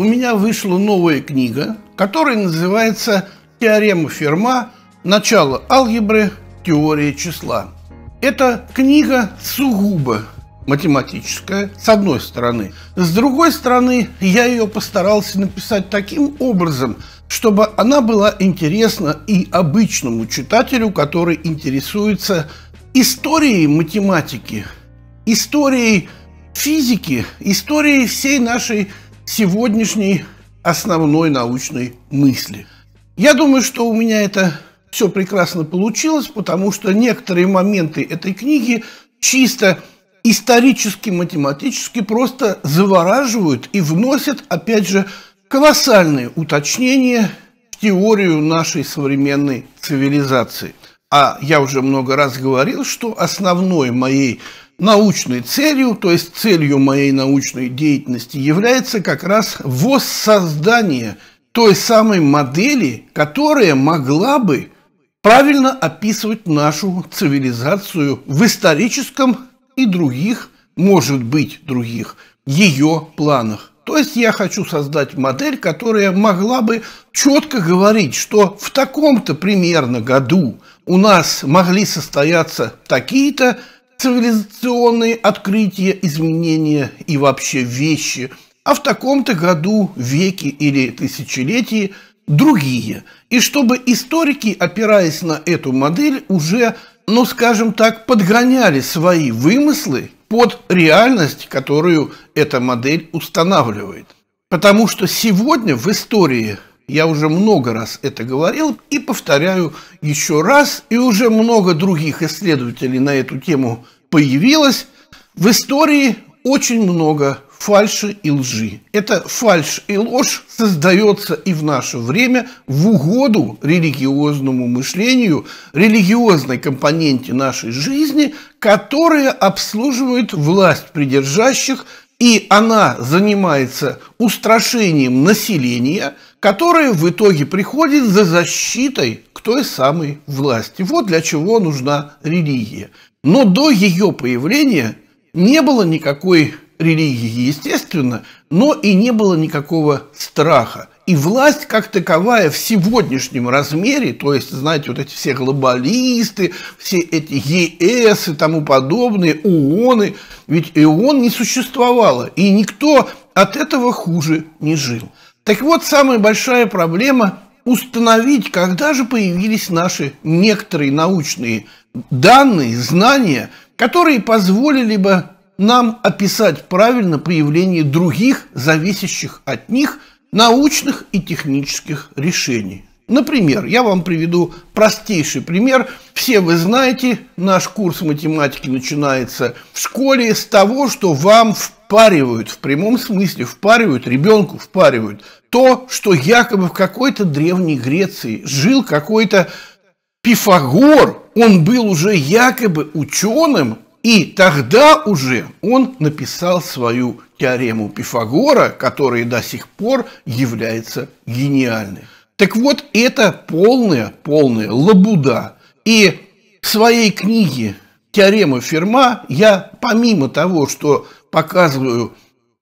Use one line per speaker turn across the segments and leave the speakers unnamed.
у меня вышла новая книга, которая называется «Теорема Ферма. Начало алгебры. Теория числа». Это книга сугубо математическая, с одной стороны. С другой стороны, я ее постарался написать таким образом, чтобы она была интересна и обычному читателю, который интересуется историей математики, историей физики, историей всей нашей сегодняшней основной научной мысли. Я думаю, что у меня это все прекрасно получилось, потому что некоторые моменты этой книги чисто исторически, математически просто завораживают и вносят, опять же, колоссальные уточнения в теорию нашей современной цивилизации. А я уже много раз говорил, что основной моей научной целью, то есть целью моей научной деятельности является как раз воссоздание той самой модели, которая могла бы правильно описывать нашу цивилизацию в историческом и других, может быть, других ее планах. То есть я хочу создать модель, которая могла бы четко говорить, что в таком-то примерно году у нас могли состояться такие-то цивилизационные открытия, изменения и вообще вещи, а в таком-то году, веке или тысячелетии другие. И чтобы историки, опираясь на эту модель, уже, ну скажем так, подгоняли свои вымыслы под реальность, которую эта модель устанавливает. Потому что сегодня в истории я уже много раз это говорил и повторяю еще раз, и уже много других исследователей на эту тему появилось. В истории очень много фальши и лжи. Это фальш и ложь создается и в наше время в угоду религиозному мышлению, религиозной компоненте нашей жизни, которая обслуживает власть придержащих и она занимается устрашением населения, которое в итоге приходит за защитой к той самой власти. Вот для чего нужна религия. Но до ее появления не было никакой религии, естественно, но и не было никакого страха. И власть как таковая в сегодняшнем размере, то есть, знаете, вот эти все глобалисты, все эти ЕС и тому подобные, ООНы, ведь и ООН не существовало, и никто от этого хуже не жил. Так вот, самая большая проблема – установить, когда же появились наши некоторые научные данные, знания, которые позволили бы нам описать правильно появление других, зависящих от них – научных и технических решений. Например, я вам приведу простейший пример. Все вы знаете, наш курс математики начинается в школе с того, что вам впаривают, в прямом смысле впаривают, ребенку впаривают, то, что якобы в какой-то Древней Греции жил какой-то Пифагор, он был уже якобы ученым, и тогда уже он написал свою теорему Пифагора, которая до сих пор является гениальной. Так вот, это полная, полная лабуда. И в своей книге «Теорема Ферма» я, помимо того, что показываю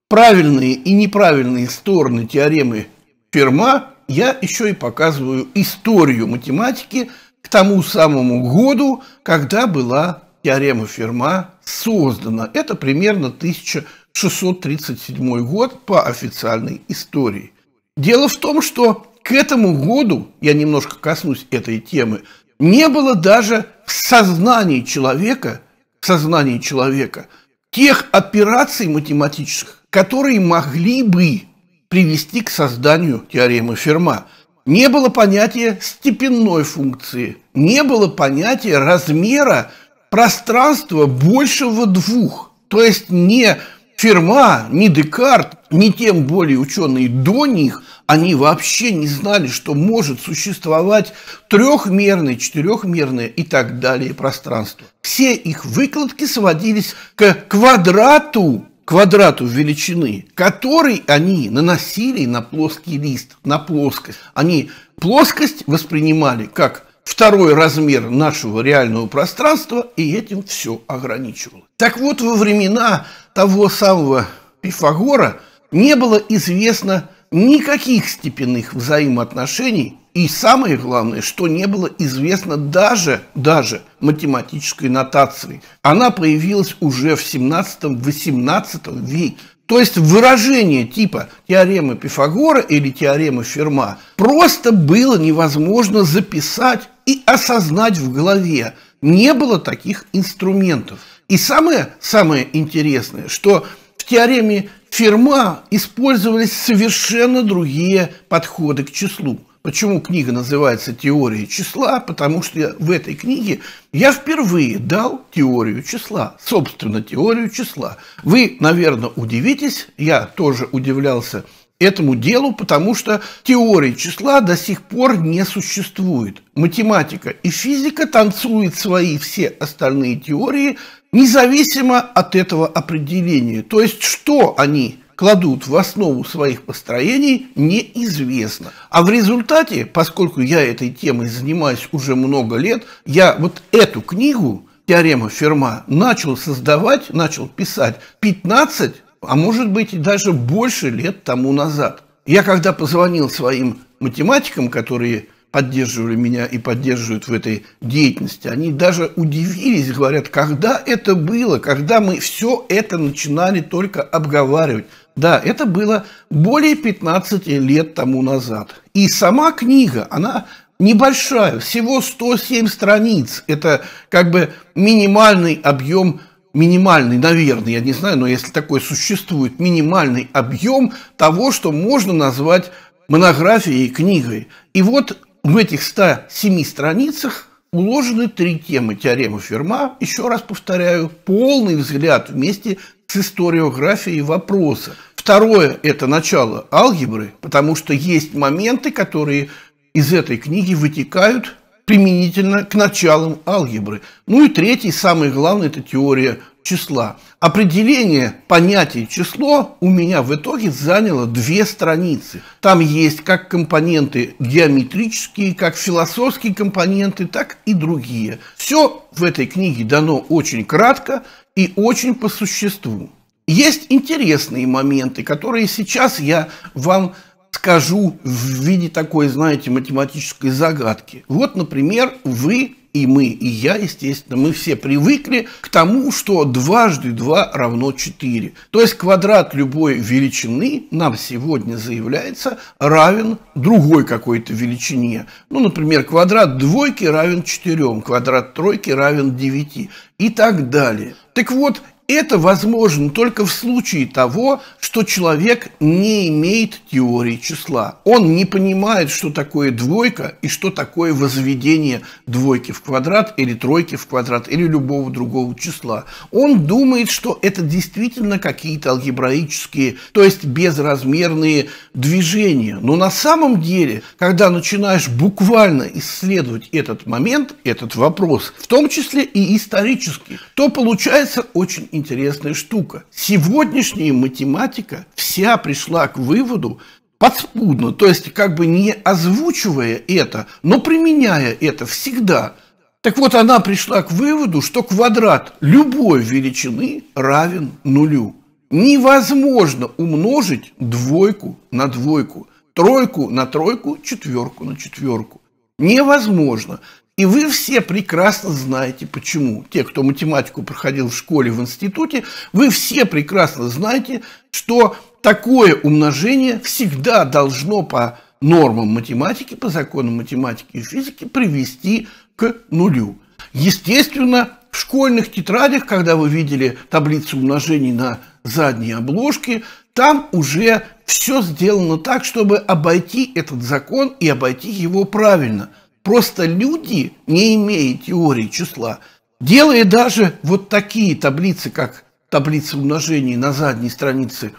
правильные и неправильные стороны теоремы Ферма, я еще и показываю историю математики к тому самому году, когда была теорема Ферма создана. Это примерно 1637 год по официальной истории. Дело в том, что к этому году, я немножко коснусь этой темы, не было даже в сознании человека, в сознании человека тех операций математических, которые могли бы привести к созданию теоремы Ферма. Не было понятия степенной функции, не было понятия размера пространство большего двух. То есть не Ферма, не Декарт, не тем более ученые до них, они вообще не знали, что может существовать трехмерное, четырехмерное и так далее пространство. Все их выкладки сводились к квадрату квадрату величины, который они наносили на плоский лист, на плоскость. Они плоскость воспринимали как второй размер нашего реального пространства, и этим все ограничивало. Так вот, во времена того самого Пифагора не было известно никаких степенных взаимоотношений, и самое главное, что не было известно даже, даже математической нотации. Она появилась уже в 17-18 веке. То есть выражение типа теоремы Пифагора или теоремы Ферма просто было невозможно записать и осознать в голове. Не было таких инструментов. И самое-самое интересное, что в теореме Ферма использовались совершенно другие подходы к числу. Почему книга называется «Теория числа»? Потому что в этой книге я впервые дал теорию числа, собственно, теорию числа. Вы, наверное, удивитесь, я тоже удивлялся этому делу, потому что теории числа до сих пор не существует. Математика и физика танцуют свои все остальные теории независимо от этого определения. То есть, что они кладут в основу своих построений, неизвестно. А в результате, поскольку я этой темой занимаюсь уже много лет, я вот эту книгу «Теорема Ферма» начал создавать, начал писать 15 а может быть даже больше лет тому назад. Я когда позвонил своим математикам, которые поддерживали меня и поддерживают в этой деятельности, они даже удивились, говорят, когда это было, когда мы все это начинали только обговаривать. Да, это было более 15 лет тому назад. И сама книга, она небольшая, всего 107 страниц. Это как бы минимальный объем минимальный, наверное, я не знаю, но если такой существует, минимальный объем того, что можно назвать монографией, книгой. И вот в этих 107 страницах уложены три темы теоремы Ферма, еще раз повторяю, полный взгляд вместе с историографией вопроса. Второе – это начало алгебры, потому что есть моменты, которые из этой книги вытекают применительно к началам алгебры. Ну и третий, самый главный, это теория числа. Определение понятия число у меня в итоге заняло две страницы. Там есть как компоненты геометрические, как философские компоненты, так и другие. Все в этой книге дано очень кратко и очень по существу. Есть интересные моменты, которые сейчас я вам скажу в виде такой, знаете, математической загадки. Вот, например, вы и мы, и я, естественно, мы все привыкли к тому, что дважды два равно 4. То есть квадрат любой величины нам сегодня заявляется равен другой какой-то величине. Ну, например, квадрат двойки равен 4, квадрат тройки равен 9 и так далее. Так вот, это возможно только в случае того, что человек не имеет теории числа. Он не понимает, что такое двойка и что такое возведение двойки в квадрат или тройки в квадрат или любого другого числа. Он думает, что это действительно какие-то алгебраические, то есть безразмерные движения. Но на самом деле, когда начинаешь буквально исследовать этот момент, этот вопрос, в том числе и исторически, то получается очень интересная штука. Сегодняшняя математика вся пришла к выводу подспудно, то есть как бы не озвучивая это, но применяя это всегда. Так вот, она пришла к выводу, что квадрат любой величины равен нулю. Невозможно умножить двойку на двойку, тройку на тройку, четверку на четверку. Невозможно. И вы все прекрасно знаете, почему. Те, кто математику проходил в школе, в институте, вы все прекрасно знаете, что такое умножение всегда должно по нормам математики, по законам математики и физики привести к нулю. Естественно, в школьных тетрадях, когда вы видели таблицу умножений на задней обложке, там уже все сделано так, чтобы обойти этот закон и обойти его правильно – Просто люди, не имея теории числа, делая даже вот такие таблицы, как таблица умножений на задней странице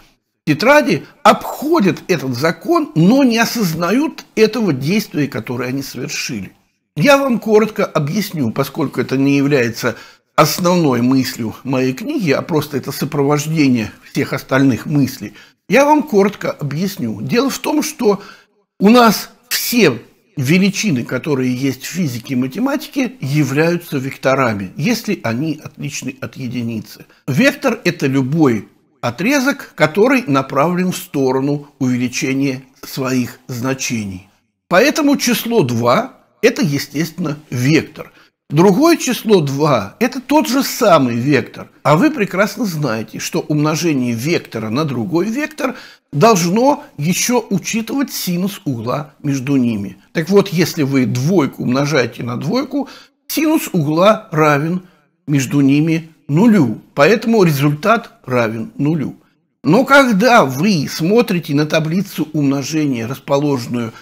тетради, обходят этот закон, но не осознают этого действия, которое они совершили. Я вам коротко объясню, поскольку это не является основной мыслью моей книги, а просто это сопровождение всех остальных мыслей. Я вам коротко объясню. Дело в том, что у нас все величины, которые есть в физике и математике, являются векторами, если они отличны от единицы. Вектор – это любой отрезок, который направлен в сторону увеличения своих значений. Поэтому число 2 – это, естественно, вектор. Другое число 2 – это тот же самый вектор. А вы прекрасно знаете, что умножение вектора на другой вектор должно еще учитывать синус угла между ними. Так вот, если вы двойку умножаете на двойку, синус угла равен между ними нулю, поэтому результат равен нулю. Но когда вы смотрите на таблицу умножения, расположенную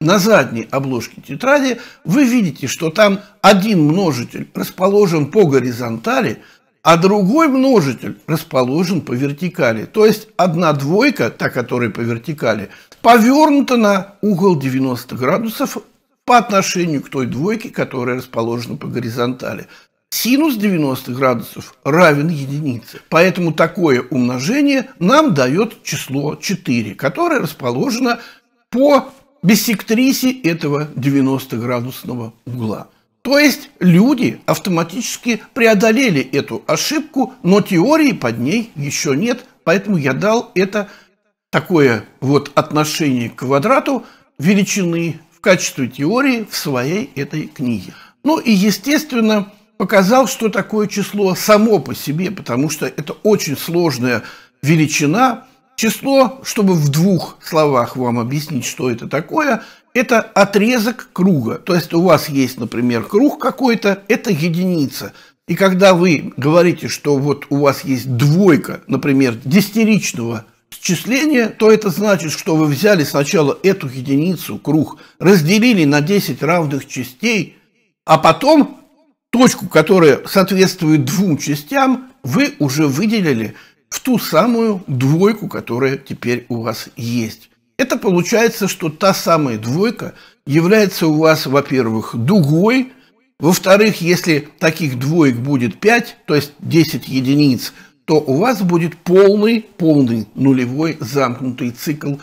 на задней обложке тетради, вы видите, что там один множитель расположен по горизонтали – а другой множитель расположен по вертикали. То есть одна двойка, та, которая по вертикали, повернута на угол 90 градусов по отношению к той двойке, которая расположена по горизонтали. Синус 90 градусов равен единице. Поэтому такое умножение нам дает число 4, которое расположено по биссектрисе этого 90-градусного угла. То есть люди автоматически преодолели эту ошибку, но теории под ней еще нет, поэтому я дал это такое вот отношение к квадрату величины в качестве теории в своей этой книге. Ну и, естественно, показал, что такое число само по себе, потому что это очень сложная величина. Число, чтобы в двух словах вам объяснить, что это такое, это отрезок круга. То есть у вас есть, например, круг какой-то, это единица. И когда вы говорите, что вот у вас есть двойка, например, десятиричного счисления, то это значит, что вы взяли сначала эту единицу, круг, разделили на 10 равных частей, а потом точку, которая соответствует двум частям, вы уже выделили в ту самую двойку, которая теперь у вас есть это получается, что та самая двойка является у вас, во-первых, дугой, во-вторых, если таких двоек будет 5, то есть 10 единиц, то у вас будет полный, полный нулевой замкнутый цикл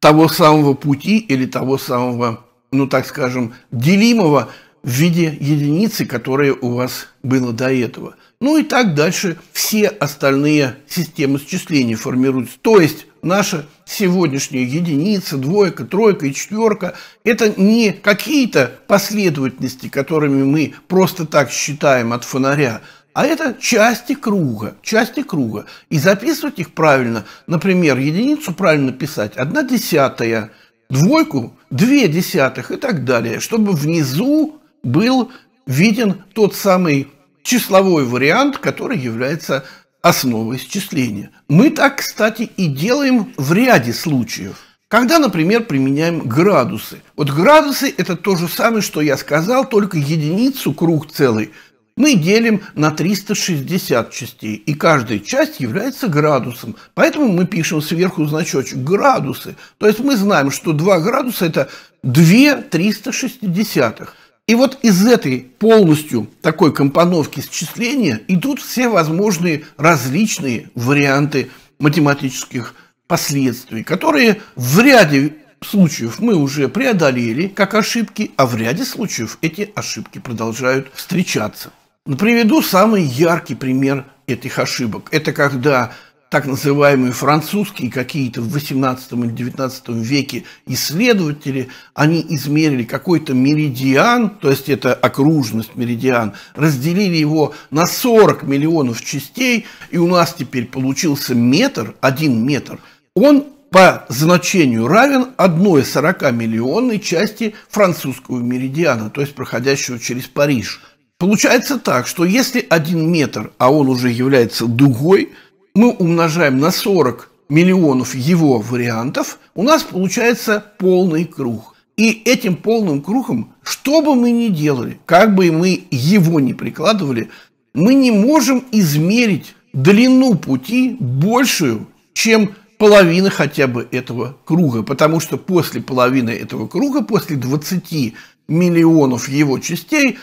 того самого пути или того самого, ну так скажем, делимого в виде единицы, которая у вас было до этого. Ну и так дальше все остальные системы счисления формируются. То есть наша сегодняшняя единица, двойка, тройка и четверка – это не какие-то последовательности, которыми мы просто так считаем от фонаря, а это части круга, части круга. И записывать их правильно, например, единицу правильно писать, одна десятая, двойку – две десятых и так далее, чтобы внизу был виден тот самый числовой вариант, который является основа исчисления. Мы так, кстати, и делаем в ряде случаев. Когда, например, применяем градусы. Вот градусы – это то же самое, что я сказал, только единицу, круг целый, мы делим на 360 частей, и каждая часть является градусом. Поэтому мы пишем сверху значочек «градусы». То есть мы знаем, что 2 градуса – это 2 360. И вот из этой полностью такой компоновки счисления идут все возможные различные варианты математических последствий, которые в ряде случаев мы уже преодолели как ошибки, а в ряде случаев эти ошибки продолжают встречаться. Приведу самый яркий пример этих ошибок. Это когда так называемые французские какие-то в 18 или 19 веке исследователи, они измерили какой-то меридиан, то есть это окружность меридиан, разделили его на 40 миллионов частей, и у нас теперь получился метр, один метр. Он по значению равен одной 1,40 миллионной части французского меридиана, то есть проходящего через Париж. Получается так, что если один метр, а он уже является дугой – мы умножаем на 40 миллионов его вариантов, у нас получается полный круг. И этим полным кругом, что бы мы ни делали, как бы мы его ни прикладывали, мы не можем измерить длину пути большую, чем половина хотя бы этого круга, потому что после половины этого круга, после 20 миллионов его частей,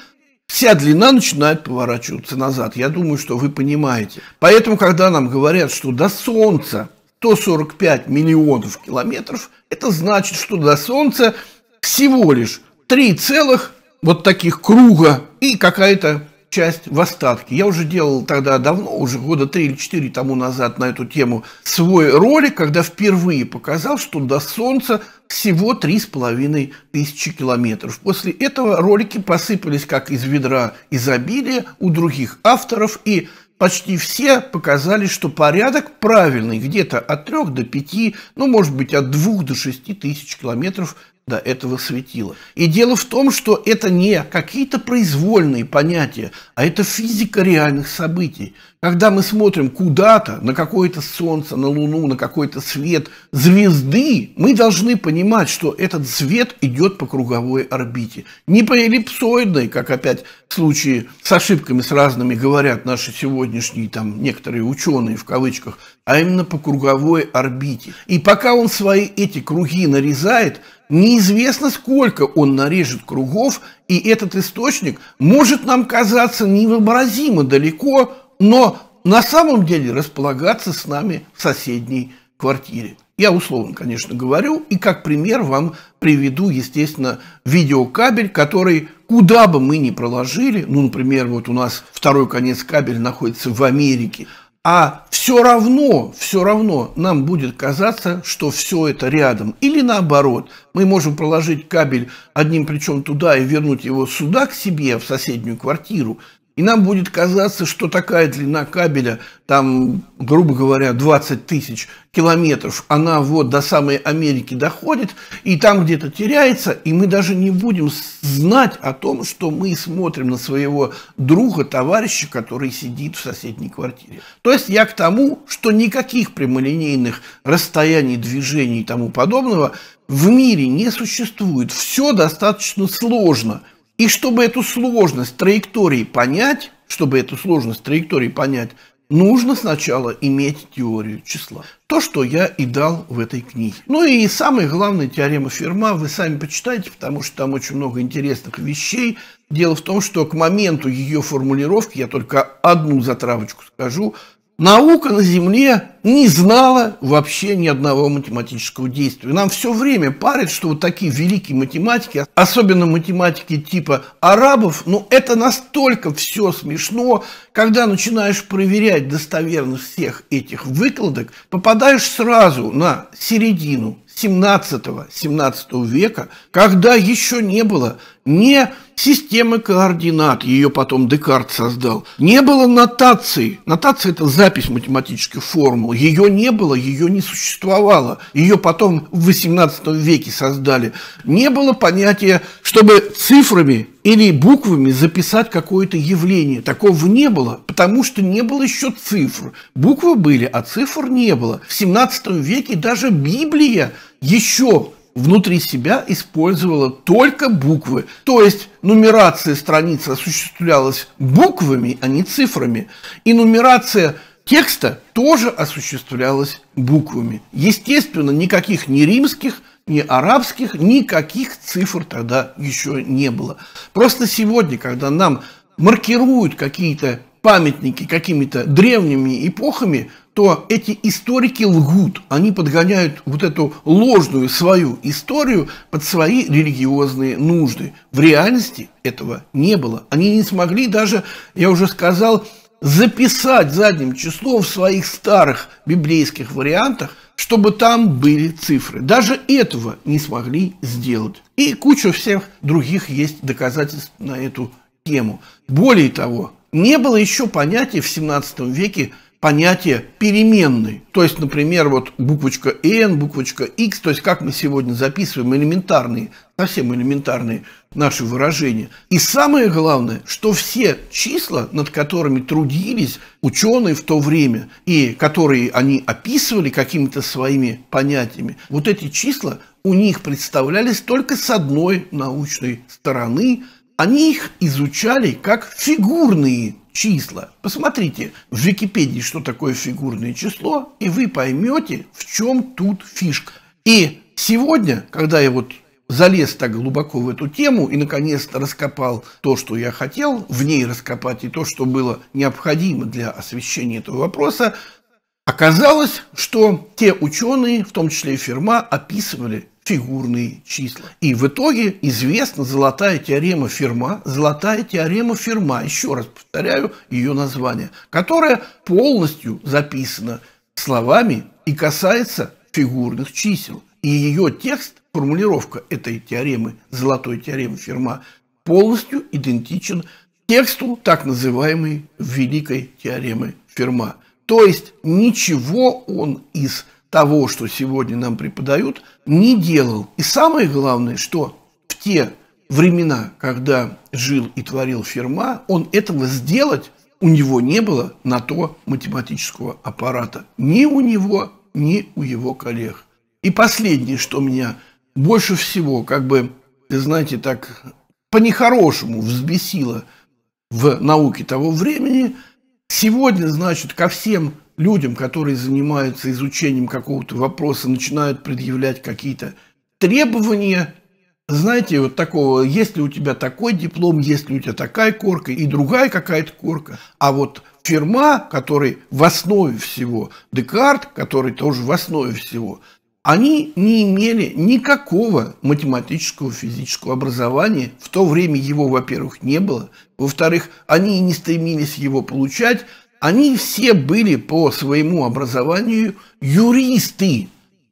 вся длина начинает поворачиваться назад. Я думаю, что вы понимаете. Поэтому, когда нам говорят, что до Солнца 145 миллионов километров, это значит, что до Солнца всего лишь три целых вот таких круга и какая-то часть в остатке. Я уже делал тогда давно, уже года три или четыре тому назад на эту тему свой ролик, когда впервые показал, что до Солнца всего три с половиной тысячи километров. После этого ролики посыпались как из ведра изобилия у других авторов, и почти все показали, что порядок правильный, где-то от трех до пяти, ну, может быть, от двух до шести тысяч километров до этого светила. И дело в том, что это не какие-то произвольные понятия, а это физика реальных событий. Когда мы смотрим куда-то, на какое-то солнце, на луну, на какой-то свет звезды, мы должны понимать, что этот свет идет по круговой орбите. Не по эллипсоидной, как опять в случае с ошибками с разными говорят наши сегодняшние там некоторые ученые в кавычках, а именно по круговой орбите. И пока он свои эти круги нарезает – Неизвестно, сколько он нарежет кругов, и этот источник может нам казаться невообразимо далеко, но на самом деле располагаться с нами в соседней квартире. Я условно, конечно, говорю, и как пример вам приведу, естественно, видеокабель, который куда бы мы ни проложили, ну, например, вот у нас второй конец кабеля находится в Америке, а все равно, все равно нам будет казаться, что все это рядом. Или наоборот, мы можем проложить кабель одним плечом туда и вернуть его сюда к себе, в соседнюю квартиру, и нам будет казаться, что такая длина кабеля, там, грубо говоря, 20 тысяч километров, она вот до самой Америки доходит, и там где-то теряется, и мы даже не будем знать о том, что мы смотрим на своего друга, товарища, который сидит в соседней квартире. То есть я к тому, что никаких прямолинейных расстояний, движений и тому подобного в мире не существует. Все достаточно сложно – и чтобы эту сложность траектории понять, чтобы эту сложность траектории понять, нужно сначала иметь теорию числа. То, что я и дал в этой книге. Ну и самая главная теорема Ферма вы сами почитайте, потому что там очень много интересных вещей. Дело в том, что к моменту ее формулировки, я только одну затравочку скажу, наука на Земле не знала вообще ни одного математического действия. Нам все время парят, что вот такие великие математики, особенно математики типа арабов, ну это настолько все смешно, когда начинаешь проверять достоверность всех этих выкладок, попадаешь сразу на середину 17-17 века, когда еще не было не системы координат, ее потом Декарт создал. Не было нотации. Нотация – это запись математических формул. Ее не было, ее не существовало. Ее потом в XVIII веке создали. Не было понятия, чтобы цифрами или буквами записать какое-то явление. Такого не было, потому что не было еще цифр. Буквы были, а цифр не было. В XVII веке даже Библия еще внутри себя использовала только буквы. То есть нумерация страниц осуществлялась буквами, а не цифрами. И нумерация текста тоже осуществлялась буквами. Естественно, никаких ни римских, ни арабских, никаких цифр тогда еще не было. Просто сегодня, когда нам маркируют какие-то памятники какими-то древними эпохами, то эти историки лгут, они подгоняют вот эту ложную свою историю под свои религиозные нужды. В реальности этого не было. Они не смогли даже, я уже сказал, записать задним числом в своих старых библейских вариантах, чтобы там были цифры. Даже этого не смогли сделать. И куча всех других есть доказательств на эту тему. Более того, не было еще понятия в 17 веке понятие переменной. То есть, например, вот буквочка n, буквочка x, то есть как мы сегодня записываем элементарные, совсем элементарные наши выражения. И самое главное, что все числа, над которыми трудились ученые в то время, и которые они описывали какими-то своими понятиями, вот эти числа у них представлялись только с одной научной стороны – они их изучали как фигурные числа. Посмотрите в Википедии, что такое фигурное число, и вы поймете, в чем тут фишка. И сегодня, когда я вот залез так глубоко в эту тему и, наконец-то, раскопал то, что я хотел в ней раскопать, и то, что было необходимо для освещения этого вопроса, Оказалось, что те ученые, в том числе и Ферма, описывали фигурные числа. И в итоге известна золотая теорема Ферма, золотая теорема Ферма, еще раз повторяю ее название, которая полностью записана словами и касается фигурных чисел. И ее текст, формулировка этой теоремы, золотой теоремы Ферма, полностью идентичен тексту так называемой Великой теоремы Ферма – то есть ничего он из того, что сегодня нам преподают, не делал. И самое главное, что в те времена, когда жил и творил Ферма, он этого сделать у него не было на то математического аппарата. Ни у него, ни у его коллег. И последнее, что меня больше всего, как бы, знаете, так по-нехорошему взбесило в науке того времени – Сегодня, значит, ко всем людям, которые занимаются изучением какого-то вопроса, начинают предъявлять какие-то требования, знаете, вот такого, если у тебя такой диплом, если у тебя такая корка и другая какая-то корка. А вот фирма, который в основе всего, Декарт, который тоже в основе всего – они не имели никакого математического, физического образования. В то время его, во-первых, не было. Во-вторых, они не стремились его получать. Они все были по своему образованию юристы.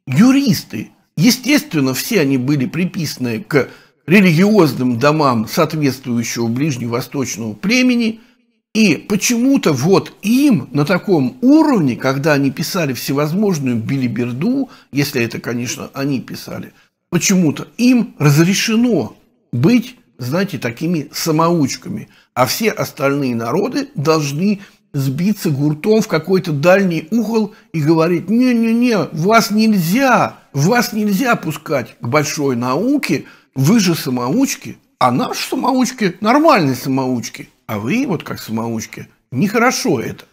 Юристы. Естественно, все они были приписаны к религиозным домам соответствующего ближневосточного племени – и почему-то вот им на таком уровне, когда они писали всевозможную билиберду, если это, конечно, они писали, почему-то им разрешено быть, знаете, такими самоучками. А все остальные народы должны сбиться гуртом в какой-то дальний угол и говорить, не-не-не, вас нельзя, вас нельзя пускать к большой науке, вы же самоучки, а наши самоучки – нормальные самоучки. А вы, вот как самоучки, нехорошо это.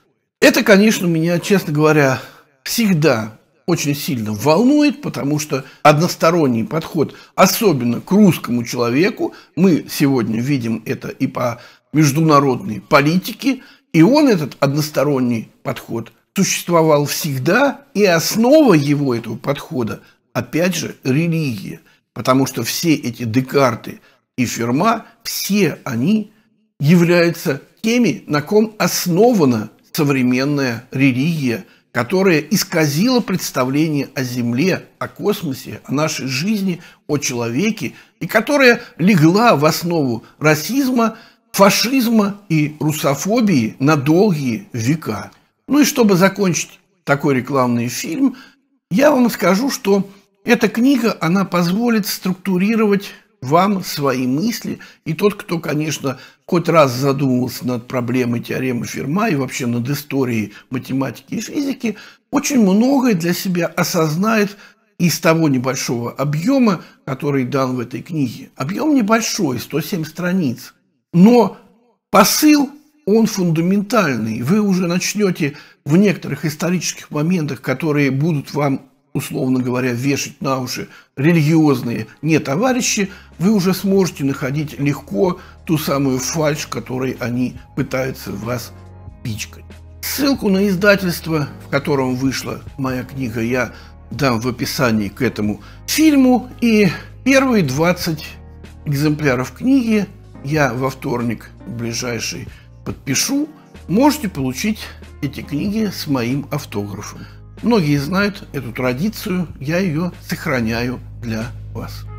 Это, конечно, меня, честно говоря, всегда очень сильно волнует, потому что односторонний подход, особенно к русскому человеку, мы сегодня видим это и по международной политике, и он, этот односторонний подход, существовал всегда, и основа его, этого подхода, опять же, религия. Потому что все эти Декарты и Ферма, все они – являются теми, на ком основана современная религия, которая исказила представление о Земле, о космосе, о нашей жизни, о человеке, и которая легла в основу расизма, фашизма и русофобии на долгие века. Ну и чтобы закончить такой рекламный фильм, я вам скажу, что эта книга, она позволит структурировать вам свои мысли. И тот, кто, конечно, хоть раз задумывался над проблемой теоремы Ферма и вообще над историей математики и физики, очень многое для себя осознает из того небольшого объема, который дан в этой книге. Объем небольшой, 107 страниц, но посыл он фундаментальный. Вы уже начнете в некоторых исторических моментах, которые будут вам условно говоря, вешать на уши религиозные не товарищи, вы уже сможете находить легко ту самую фальш, которой они пытаются вас пичкать. Ссылку на издательство, в котором вышла моя книга, я дам в описании к этому фильму. И первые 20 экземпляров книги я во вторник ближайший подпишу. Можете получить эти книги с моим автографом. Многие знают эту традицию, я ее сохраняю для вас.